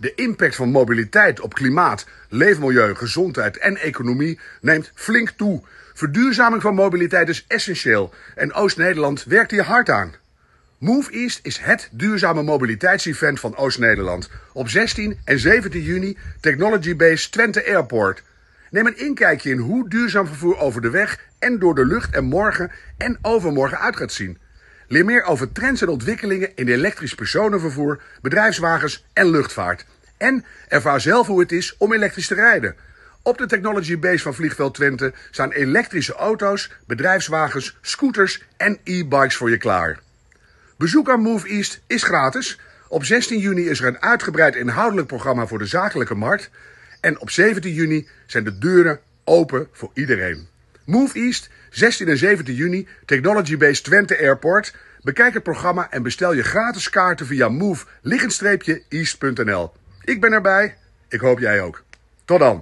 De impact van mobiliteit op klimaat, leefmilieu, gezondheid en economie neemt flink toe. Verduurzaming van mobiliteit is essentieel en Oost-Nederland werkt hier hard aan. Move East is het duurzame mobiliteitsevent van Oost-Nederland. Op 16 en 17 juni Technology Base Twente Airport. Neem een inkijkje in hoe duurzaam vervoer over de weg en door de lucht er morgen en overmorgen uit gaat zien. Leer meer over trends en ontwikkelingen in elektrisch personenvervoer, bedrijfswagens en luchtvaart. En ervaar zelf hoe het is om elektrisch te rijden. Op de Technology Base van Vliegveld Twente staan elektrische auto's, bedrijfswagens, scooters en e-bikes voor je klaar. Bezoek aan Move East is gratis. Op 16 juni is er een uitgebreid inhoudelijk programma voor de zakelijke markt. En op 17 juni zijn de deuren open voor iedereen. Move East 16 en 17 juni, Technology Base Twente Airport. Bekijk het programma en bestel je gratis kaarten via move-east.nl. Ik ben erbij, ik hoop jij ook. Tot dan!